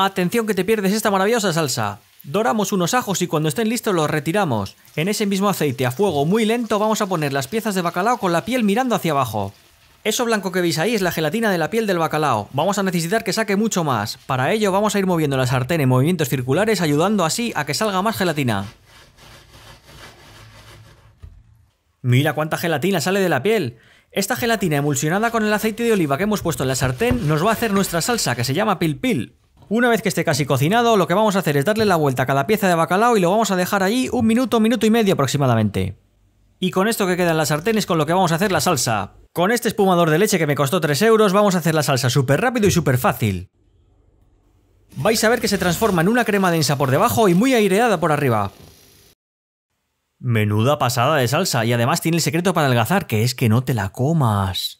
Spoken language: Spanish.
Atención que te pierdes esta maravillosa salsa. Doramos unos ajos y cuando estén listos los retiramos. En ese mismo aceite a fuego muy lento vamos a poner las piezas de bacalao con la piel mirando hacia abajo. Eso blanco que veis ahí es la gelatina de la piel del bacalao. Vamos a necesitar que saque mucho más. Para ello vamos a ir moviendo la sartén en movimientos circulares ayudando así a que salga más gelatina. Mira cuánta gelatina sale de la piel. Esta gelatina emulsionada con el aceite de oliva que hemos puesto en la sartén nos va a hacer nuestra salsa que se llama pil pil. Una vez que esté casi cocinado, lo que vamos a hacer es darle la vuelta a cada pieza de bacalao y lo vamos a dejar allí un minuto, minuto y medio aproximadamente. Y con esto que quedan las la con lo que vamos a hacer la salsa. Con este espumador de leche que me costó 3 euros vamos a hacer la salsa súper rápido y súper fácil. Vais a ver que se transforma en una crema densa por debajo y muy aireada por arriba. Menuda pasada de salsa y además tiene el secreto para adelgazar que es que no te la comas.